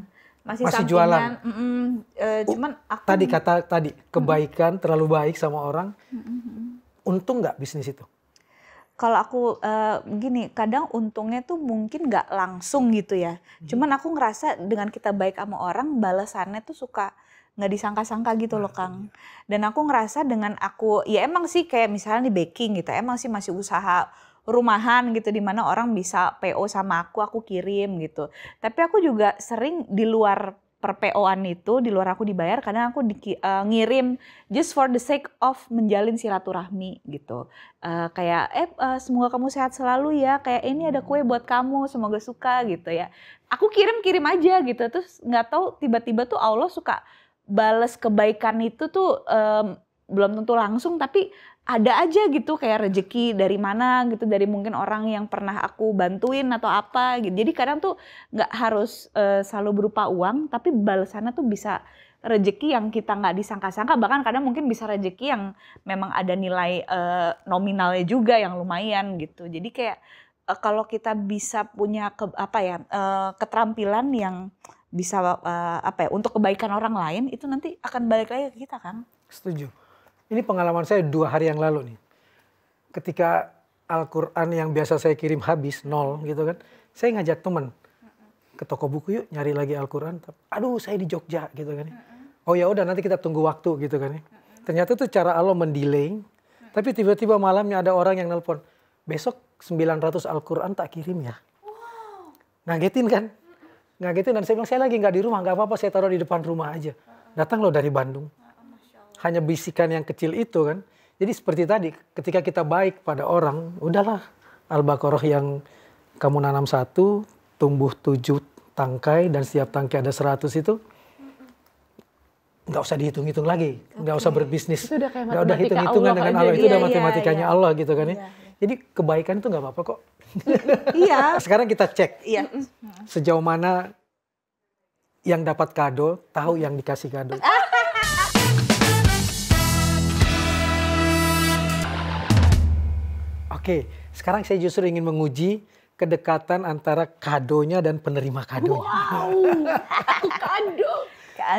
Masih, masih jualan. Mm -mm, e, cuman aku... Tadi kata tadi, kebaikan mm -mm. terlalu baik sama orang. Mm -mm. Untung nggak bisnis itu? kalau aku e, gini kadang untungnya tuh mungkin nggak langsung gitu ya hmm. cuman aku ngerasa dengan kita baik sama orang balasannya tuh suka nggak disangka-sangka gitu loh nah, Kang. Iya. Dan aku ngerasa dengan aku ya emang sih kayak misalnya di baking gitu, emang sih masih usaha rumahan gitu di mana orang bisa PO sama aku, aku kirim gitu. Tapi aku juga sering di luar per PO-an itu di luar aku dibayar karena aku di, uh, eh, ngirim just for the sake of menjalin silaturahmi gitu. Uh, kayak eh uh, semoga kamu sehat selalu ya, kayak ini ada kue hmm. buat kamu, semoga suka gitu ya. Aku kirim-kirim aja gitu terus nggak tahu tiba-tiba tuh Allah suka balas kebaikan itu tuh um, belum tentu langsung tapi ada aja gitu kayak rejeki dari mana gitu dari mungkin orang yang pernah aku bantuin atau apa gitu jadi kadang tuh nggak harus uh, selalu berupa uang tapi balasannya tuh bisa rejeki yang kita nggak disangka-sangka bahkan kadang mungkin bisa rejeki yang memang ada nilai uh, nominalnya juga yang lumayan gitu jadi kayak uh, kalau kita bisa punya ke, apa ya uh, keterampilan yang bisa uh, apa ya untuk kebaikan orang lain itu nanti akan balik lagi ke kita kan setuju ini pengalaman saya dua hari yang lalu nih ketika Al-Quran yang biasa saya kirim habis nol gitu kan saya ngajak teman ke toko buku yuk nyari lagi Al-Quran aduh saya di Jogja gitu kan ya. oh ya udah nanti kita tunggu waktu gitu kan ya. ternyata tuh cara Allah mendelay tapi tiba-tiba malamnya ada orang yang nelpon besok 900 Al-Quran tak kirim ya Nah, kan nggak gitu dan saya bilang saya lagi nggak di rumah nggak apa-apa saya taruh di depan rumah aja datang loh dari Bandung hanya bisikan yang kecil itu kan jadi seperti tadi ketika kita baik pada orang udahlah al-baqarah yang kamu nanam satu tumbuh tujuh tangkai dan setiap tangkai ada seratus itu nggak usah dihitung-hitung lagi, nggak okay. usah berbisnis, nggak udah hitung-hitungan dengan kan Allah, itu iya, udah ya, ya, matematikanya iya, Allah gitu kan ya. Iya, iya. Jadi kebaikan itu nggak apa-apa kok. iya. Sekarang kita cek iya. sejauh mana yang dapat kado tahu yang dikasih kado. Oke, sekarang saya justru ingin menguji kedekatan antara kadonya dan penerima kado. Wow, kado.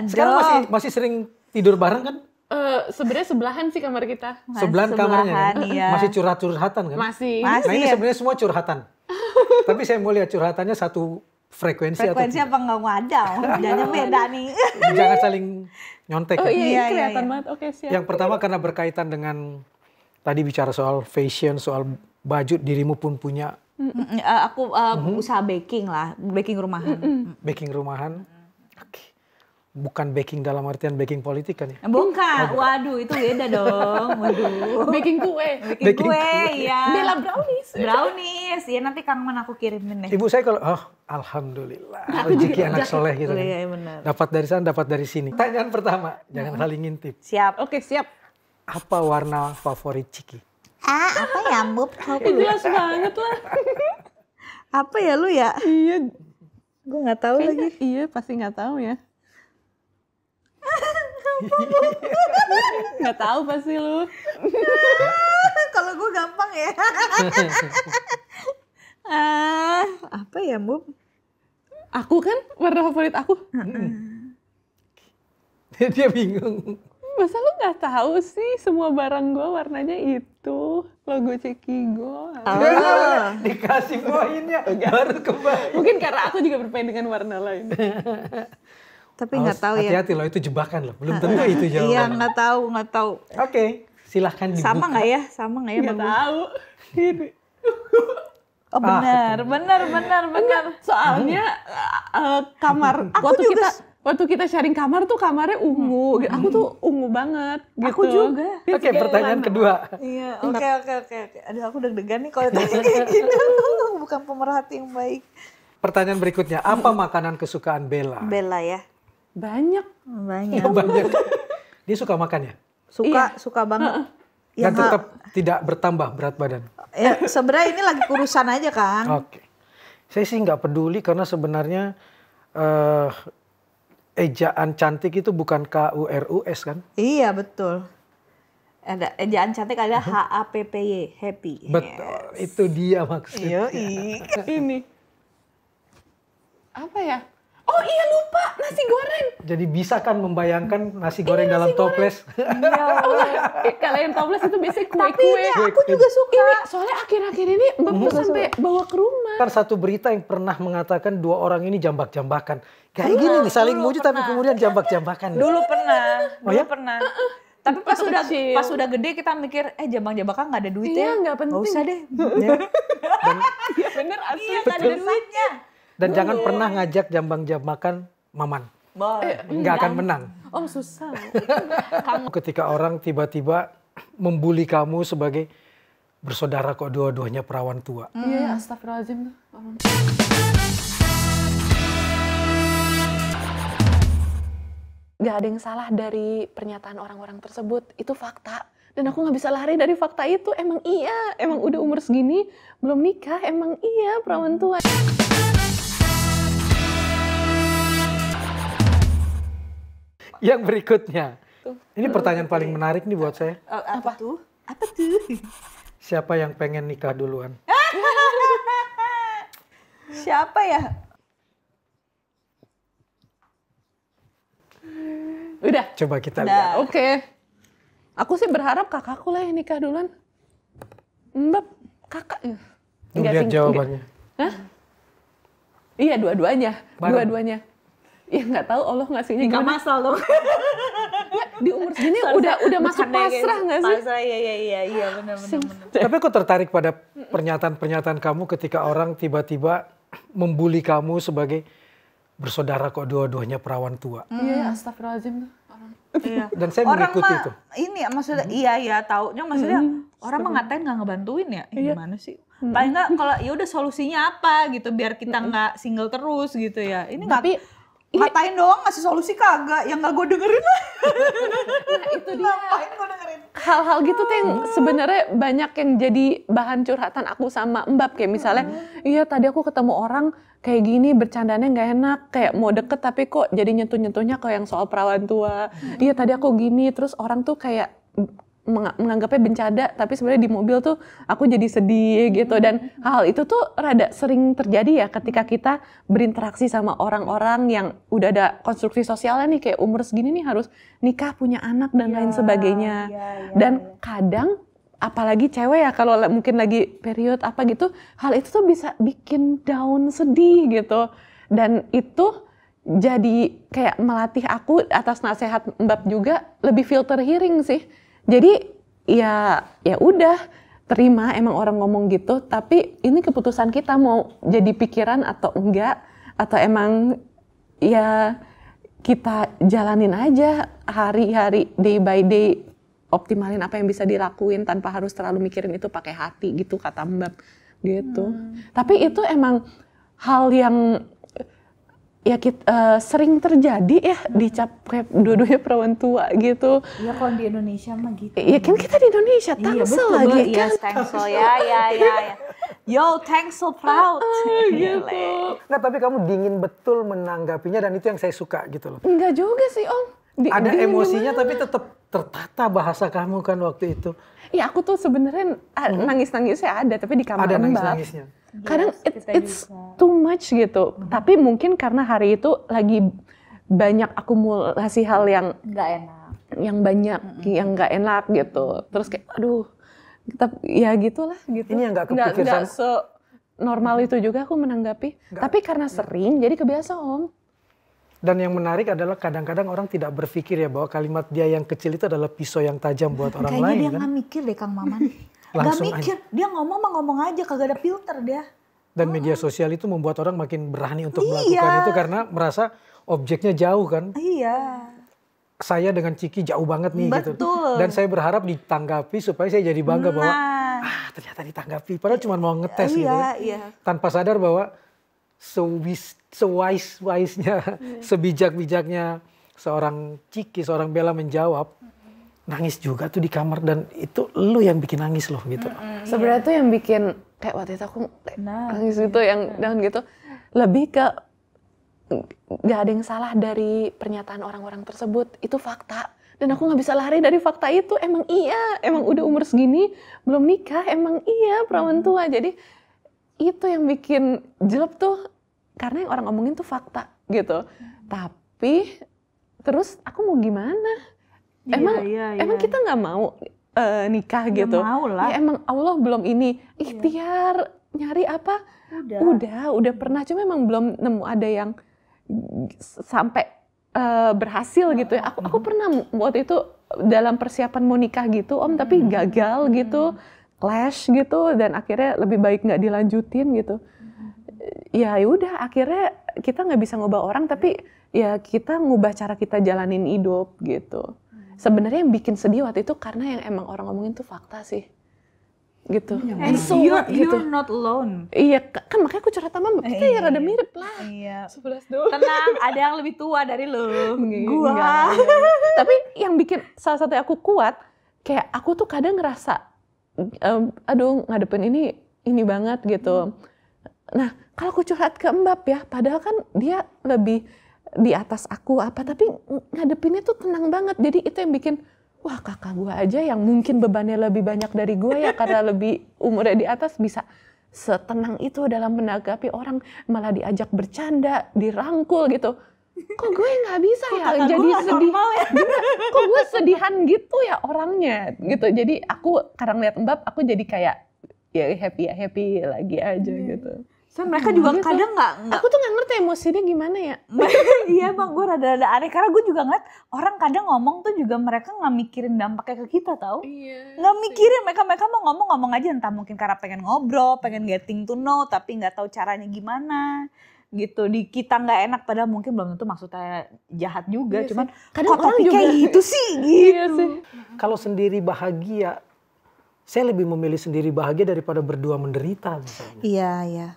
Sekarang masih masih sering tidur bareng kan? Uh, sebenarnya sebelahan sih kamar kita. Mas, sebelahan, kamarnya kan? Iya. Masih curhat-curhatan kan? Masih. Masih. Nah ini iya. sebenarnya semua curhatan. Tapi saya mau lihat curhatannya satu frekuensi, frekuensi atau apa enggak wadah Jangan beda nih. Jangan saling nyontek. Oh ya? iya, iya, iya kelihatan iya. banget. Oke, siap. Yang pertama karena berkaitan dengan tadi bicara soal fashion, soal baju dirimu pun punya. Mm -mm. aku uh, mm -hmm. usaha baking lah, baking rumahan. Mm -mm. Baking rumahan bukan baking dalam artian baking politik kan ya? Oh, bukan, waduh itu beda dong, waduh. baking kue. Baking, kue, iya. ya. Bela brownies. Brownies, ya nanti kangen aku kirimin deh. Ibu saya kalau, oh alhamdulillah, rezeki anak soleh gitu kan. Iya, dapat dari sana, dapat dari sini. Tanyaan pertama, jangan saling ngintip. Siap. Oke, siap. Apa warna favorit Ciki? Ah, apa ya, Mbub? Jelas banget lah. apa ya lu ya? Iya. Gue nggak tahu lagi. Iya, pasti nggak tahu ya nggak tahu pasti lu kalau gue gampang ya ah apa ya bu aku kan warna favorit aku hmm. dia bingung masa lu nggak tahu sih semua barang gue warnanya itu logo Cekigo gue. Oh. dikasih poinnya baru kembali mungkin karena aku juga bermain dengan warna lain tapi nggak tahu hati -hati ya. Hati-hati loh itu jebakan loh. Belum tentu itu jawaban. Iya nggak tahu nggak tahu. Oke okay. silahkan dibuka. Sama nggak ya? Sama nggak ya? Nggak tahu. Ini. Oh benar, ah. benar, benar, benar. Soalnya hmm. uh, kamar aku waktu juga. kita waktu kita sharing kamar tuh kamarnya ungu. Hmm. Aku hmm. tuh ungu banget gitu. Aku juga. Oke, okay, pertanyaan kedua. Iya, oke oke oke. Aduh, aku deg-degan nih kalau tanya kayak gitu. Bukan pemerhati yang baik. Pertanyaan berikutnya, apa makanan kesukaan Bella? Bella ya. Banyak. Banyak. Oh, banyak. Dia suka makan ya? Suka, iya. suka banget. Iya, Dan ya, tetap tidak bertambah berat badan. Ya, sebenarnya ini lagi kurusan aja, Kang. Oke. Okay. Saya sih nggak peduli karena sebenarnya uh, ejaan cantik itu bukan K U R U S kan? Iya, betul ada ejaan cantik ada H A P P Y happy. Betul, yes. itu dia maksudnya. Iya, Ini apa ya? Oh iya lupa nasi goreng. Jadi bisa kan membayangkan nasi goreng iya, dalam nasi toples? Iya. Kalau yang oh, eh, toples itu biasanya kue-kue. Tapi ini aku juga suka. Ini, soalnya akhir-akhir ini bapak mm-hmm. sampai bawa ke rumah. Kan satu berita yang pernah mengatakan dua orang ini jambak-jambakan. Kayak gini nih saling muji tapi kemudian jambak-jambakan. Dulu pernah. Oh, dulu oh, ya? pernah. Tapi pas sudah pas sudah gede kita mikir eh jambang-jambakan nggak ada duitnya. Iya nggak penting. Gak usah deh. ya. bener asli. Iya nggak ada duitnya dan jangan pernah ngajak jambang-jambakan maman. Eh, nggak akan menang. Om oh, susah. kamu. Ketika orang tiba-tiba membuli kamu sebagai bersaudara kok dua-duanya perawan tua. Hmm. Iya, hmm. astagfirullahaladzim. Gak ada yang salah dari pernyataan orang-orang tersebut. Itu fakta. Dan aku nggak bisa lari dari fakta itu. Emang iya, emang udah umur segini belum nikah. Emang iya perawan tua. Hmm. yang berikutnya. Tuh. Ini pertanyaan paling menarik nih buat saya. Eh, apa tuh? Apa tuh? Siapa yang pengen nikah duluan? Siapa ya? Udah. Coba kita Udah. lihat. Oke. Okay. Aku sih berharap kakakku lah yang nikah duluan. Mbak, kakak. Ya? Lihat jawabannya. Hah? Iya, dua-duanya. Dua-duanya ya nggak tahu Allah ngasihnya nggak gimana. masal dong. di umur segini udah udah masuk pasrah nggak sih? Pasrah ya ya ya. iya benar benar. Tapi aku tertarik pada pernyataan-pernyataan kamu ketika orang tiba-tiba membuli kamu sebagai bersaudara kok dua-duanya perawan tua. Hmm. Iya, hmm. astagfirullahaladzim. Iya. Dan saya orang mengikuti itu. Ini ya, maksudnya hmm. iya ya nya maksudnya hmm. orang mah ngatain nggak ngebantuin ya iya. gimana sih? Hmm. Paling nggak kalau ya udah solusinya apa gitu biar kita hmm. nggak hmm. single terus gitu ya. Ini tapi gak, ngatain doang ngasih solusi kagak yang nggak gue dengerin lah nah itu dia ngapain gue dengerin hal-hal gitu tuh yang oh. sebenarnya banyak yang jadi bahan curhatan aku sama mbak kayak misalnya hmm. iya tadi aku ketemu orang kayak gini bercandanya nggak enak kayak mau deket tapi kok jadi nyentuh nyentuhnya kayak yang soal perawan tua hmm. iya tadi aku gini terus orang tuh kayak menganggapnya bencana tapi sebenarnya di mobil tuh aku jadi sedih gitu hmm. dan hal itu tuh rada sering terjadi ya ketika kita berinteraksi sama orang-orang yang udah ada konstruksi sosialnya nih kayak umur segini nih harus nikah punya anak dan yeah, lain sebagainya yeah, yeah, dan iya. kadang apalagi cewek ya kalau mungkin lagi period apa gitu hal itu tuh bisa bikin down sedih gitu dan itu jadi kayak melatih aku atas nasihat Mbak juga lebih filter hearing sih jadi ya ya udah terima emang orang ngomong gitu, tapi ini keputusan kita mau jadi pikiran atau enggak atau emang ya kita jalanin aja hari-hari day by day optimalin apa yang bisa dilakuin tanpa harus terlalu mikirin itu pakai hati gitu kata Mbak gitu. Hmm. Tapi itu emang hal yang ya kita, uh, eh, sering terjadi ya hmm. kayak dua-duanya perawan tua gitu. ya kalau di Indonesia mah gitu. ya kan kita di Indonesia tangsel iya, lagi kan. Iya tangsel iya, kan? Ya, ya ya ya. Yo tangsel proud. Ah, ah gitu. Nggak tapi kamu dingin betul menanggapinya dan itu yang saya suka gitu loh. Enggak juga sih om. Di, Ada emosinya gimana? tapi tetap tertata bahasa kamu kan waktu itu. Iya, aku tuh sebenarnya hmm. nangis-nangisnya ada, tapi di kamar ada nangis nangisnya Kadang yes, it's, it's bisa. too much gitu. Hmm. Tapi mungkin karena hari itu lagi banyak akumulasi hal yang nggak enak, yang banyak, hmm. yang nggak enak gitu. Terus kayak, aduh, kita ya gitulah gitu. Ini yang nggak kepikiran. Nggak se normal itu juga aku menanggapi. Gak, tapi karena sering, jadi kebiasa om. Dan yang menarik adalah kadang-kadang orang tidak berpikir ya bahwa kalimat dia yang kecil itu adalah pisau yang tajam buat orang Kayaknya lain. Kayaknya dia kan? nggak gak mikir deh Kang Maman. nggak mikir, aja. dia ngomong mah ngomong aja, kagak ada filter dia. Dan hmm. media ah. sosial itu membuat orang makin berani untuk iya. melakukan itu karena merasa objeknya jauh kan. Iya saya dengan Ciki jauh banget nih gitu. Betul. gitu. Dan saya berharap ditanggapi supaya saya jadi bangga nah. bahwa ah ternyata ditanggapi. Padahal cuma mau ngetes iya, gitu. Kan. Iya. Tanpa sadar bahwa sewis, sewise wise yeah. Iya. sebijak bijaknya seorang Ciki, seorang Bella menjawab, -hmm. nangis juga tuh di kamar dan itu lu yang bikin nangis loh gitu. Mm -hmm. Sebenarnya yeah. tuh yang bikin kayak waktu itu aku nah, nangis iya. gitu yeah. yang dan gitu lebih ke nggak ada yang salah dari pernyataan orang-orang tersebut itu fakta dan aku nggak bisa lari dari fakta itu emang iya emang udah umur segini belum nikah emang iya perawan tua jadi itu yang bikin jelek tuh karena yang orang ngomongin tuh fakta gitu. Hmm. Tapi terus aku mau gimana? Iya, emang yeah, iya. emang kita nggak mau uh, nikah gitu? Mau lah. Ya emang Allah belum ini ikhtiar iya. yeah. nyari apa? Udah. udah, udah pernah cuma emang belum nemu ada yang sampai uh, berhasil gitu ya. Aku aku hmm. pernah waktu itu dalam persiapan mau nikah gitu om tapi hmm. gagal gitu. Hmm clash gitu dan akhirnya lebih baik nggak dilanjutin gitu hmm. ya, ya udah akhirnya kita nggak bisa ngubah orang tapi ya kita ngubah cara kita jalanin hidup gitu hmm. sebenarnya yang bikin sedih waktu itu karena yang emang orang ngomongin tuh fakta sih gitu. Iya, And so gitu. you're, gitu. not alone. Iya, kan makanya aku curhat sama Mbak kita ya iya, rada mirip iya. lah. Iya. Sebelas dulu. Tenang, ada yang lebih tua dari lu. Gua. Tapi yang bikin salah satu aku kuat, kayak aku tuh kadang ngerasa um, aduh ngadepin ini ini banget gitu. Hmm. Nah, kalau aku curhat ke Mbak ya, padahal kan dia lebih di atas aku apa, tapi ngadepinnya tuh tenang banget. Jadi itu yang bikin, wah kakak gue aja yang mungkin bebannya lebih banyak dari gue ya, karena lebih umurnya di atas bisa setenang itu dalam menanggapi orang, malah diajak bercanda, dirangkul gitu kok gue nggak bisa kok ya jadi sedih ya? kok gue sedihan gitu ya orangnya gitu jadi aku kadang lihat mbak aku jadi kayak ya happy ya happy lagi aja hmm. gitu so mereka juga gitu. kadang nggak aku tuh nggak ngerti emosinya gimana ya iya bang gue rada-rada aneh karena gue juga ngeliat orang kadang ngomong tuh juga mereka nggak mikirin dampaknya ke kita tau iya, nggak mikirin mereka mereka mau ngomong ngomong aja entah mungkin karena pengen ngobrol pengen getting to know tapi nggak tahu caranya gimana gitu di kita nggak enak padahal mungkin belum tentu maksudnya jahat juga iya cuman kadang kok tapi kayak gitu sih iya gitu iya kalau sendiri bahagia saya lebih memilih sendiri bahagia daripada berdua menderita misalnya iya iya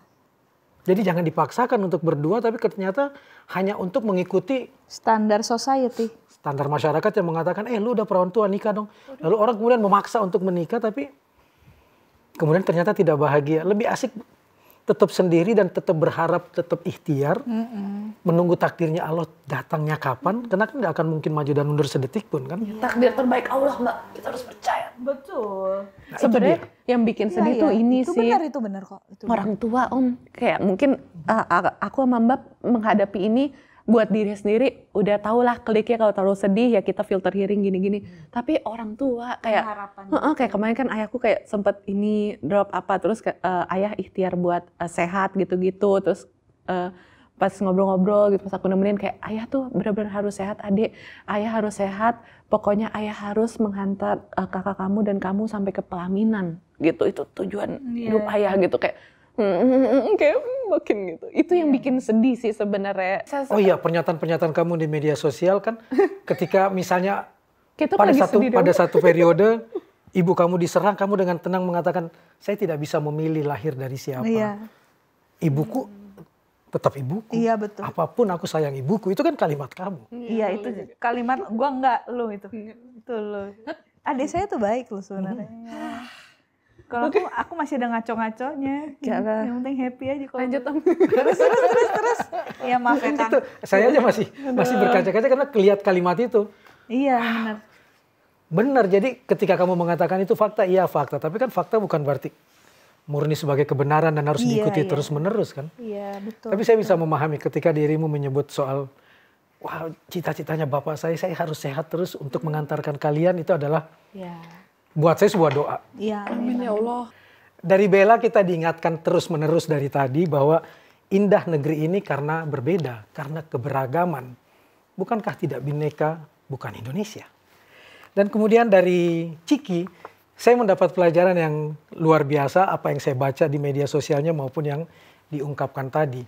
jadi jangan dipaksakan untuk berdua tapi ternyata hanya untuk mengikuti standar society standar masyarakat yang mengatakan eh lu udah perawan tua nikah dong lalu orang kemudian memaksa untuk menikah tapi kemudian ternyata tidak bahagia lebih asik tetap sendiri dan tetap berharap, tetap ikhtiar, mm -mm. menunggu takdirnya Allah datangnya kapan, mm -mm. karena kan nggak akan mungkin maju dan mundur sedetik pun kan. Ya. Takdir terbaik Allah mbak, kita harus percaya. Betul. Nah, Sebenarnya yang bikin iya, sedih ya, tuh ya. ini itu sih. Benar, itu benar kok. Itu orang benar. tua om, kayak mungkin uh, aku sama mbak menghadapi ini buat diri sendiri udah tau lah kliknya kalau terlalu sedih ya kita filter hearing gini-gini. Hmm. Tapi orang tua kayak uh -uh, kayak kemarin kan ayahku kayak sempet ini drop apa terus uh, ayah ikhtiar buat uh, sehat gitu-gitu terus uh, pas ngobrol-ngobrol gitu pas aku nemenin kayak ayah tuh benar-benar harus sehat adik ayah harus sehat pokoknya ayah harus menghantar uh, kakak kamu dan kamu sampai ke pelaminan gitu itu tujuan yeah. hidup ayah gitu kayak kayak makin gitu. Itu yang iya. bikin sedih sih sebenarnya. Oh iya, pernyataan-pernyataan kamu di media sosial kan ketika misalnya kita pada satu pada dong. satu periode ibu kamu diserang, kamu dengan tenang mengatakan saya tidak bisa memilih lahir dari siapa. Iya. Ibuku tetap ibuku. Iya betul. Apapun aku sayang ibuku itu kan kalimat kamu. Iya, iya itu iya. kalimat gua enggak lo itu. Itu lo. Adik saya tuh baik lo sebenarnya. Hmm. Kalau okay. aku aku masih ada ngaco-ngaconya. Yang penting happy aja kalau. Lanjut om. terus terus terus terus. Iya maaf ya Kang. Saya aja masih masih berkaca-kaca karena kelihatan kalimat itu. Iya benar. Benar. Jadi ketika kamu mengatakan itu fakta, iya fakta. Tapi kan fakta bukan berarti murni sebagai kebenaran dan harus iya, diikuti iya. terus menerus kan. Iya betul. Tapi saya betul. bisa memahami ketika dirimu menyebut soal Wah, cita-citanya bapak saya, saya harus sehat terus untuk hmm. mengantarkan kalian itu adalah ya buat saya sebuah doa. Ya, Amin ya Allah. Dari Bella kita diingatkan terus-menerus dari tadi bahwa indah negeri ini karena berbeda, karena keberagaman. Bukankah tidak bineka, bukan Indonesia. Dan kemudian dari Ciki, saya mendapat pelajaran yang luar biasa apa yang saya baca di media sosialnya maupun yang diungkapkan tadi.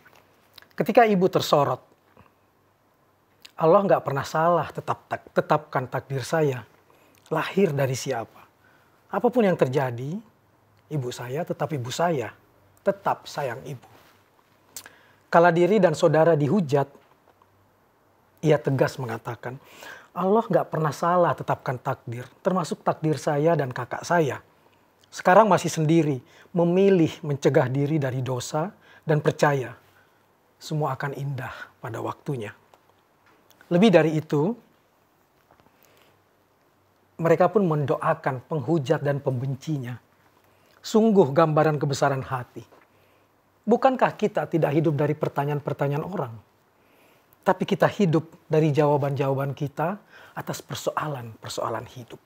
Ketika ibu tersorot, Allah nggak pernah salah tetap tetapkan takdir saya. Lahir dari siapa? apapun yang terjadi, ibu saya tetap ibu saya, tetap sayang ibu. Kala diri dan saudara dihujat, ia tegas mengatakan, Allah nggak pernah salah tetapkan takdir, termasuk takdir saya dan kakak saya. Sekarang masih sendiri, memilih mencegah diri dari dosa dan percaya semua akan indah pada waktunya. Lebih dari itu, mereka pun mendoakan penghujat dan pembencinya. Sungguh gambaran kebesaran hati. Bukankah kita tidak hidup dari pertanyaan-pertanyaan orang? Tapi kita hidup dari jawaban-jawaban kita atas persoalan-persoalan hidup.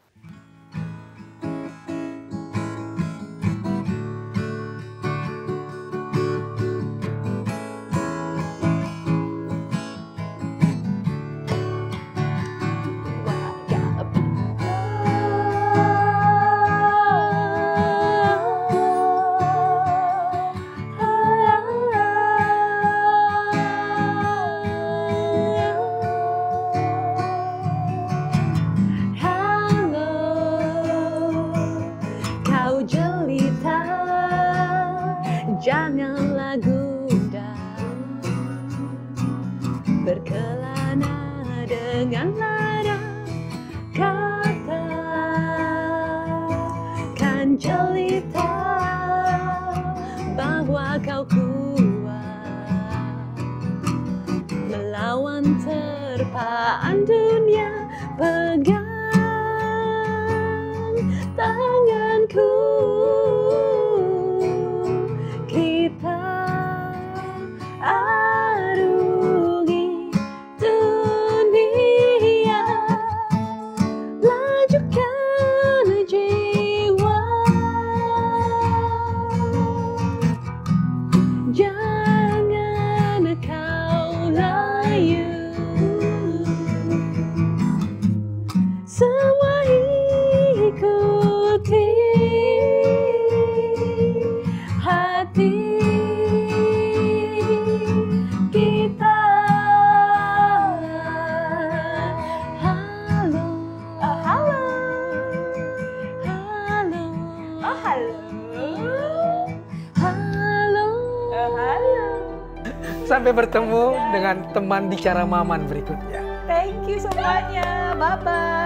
bertemu dengan teman bicara Maman berikutnya. Thank you semuanya. Bye bye.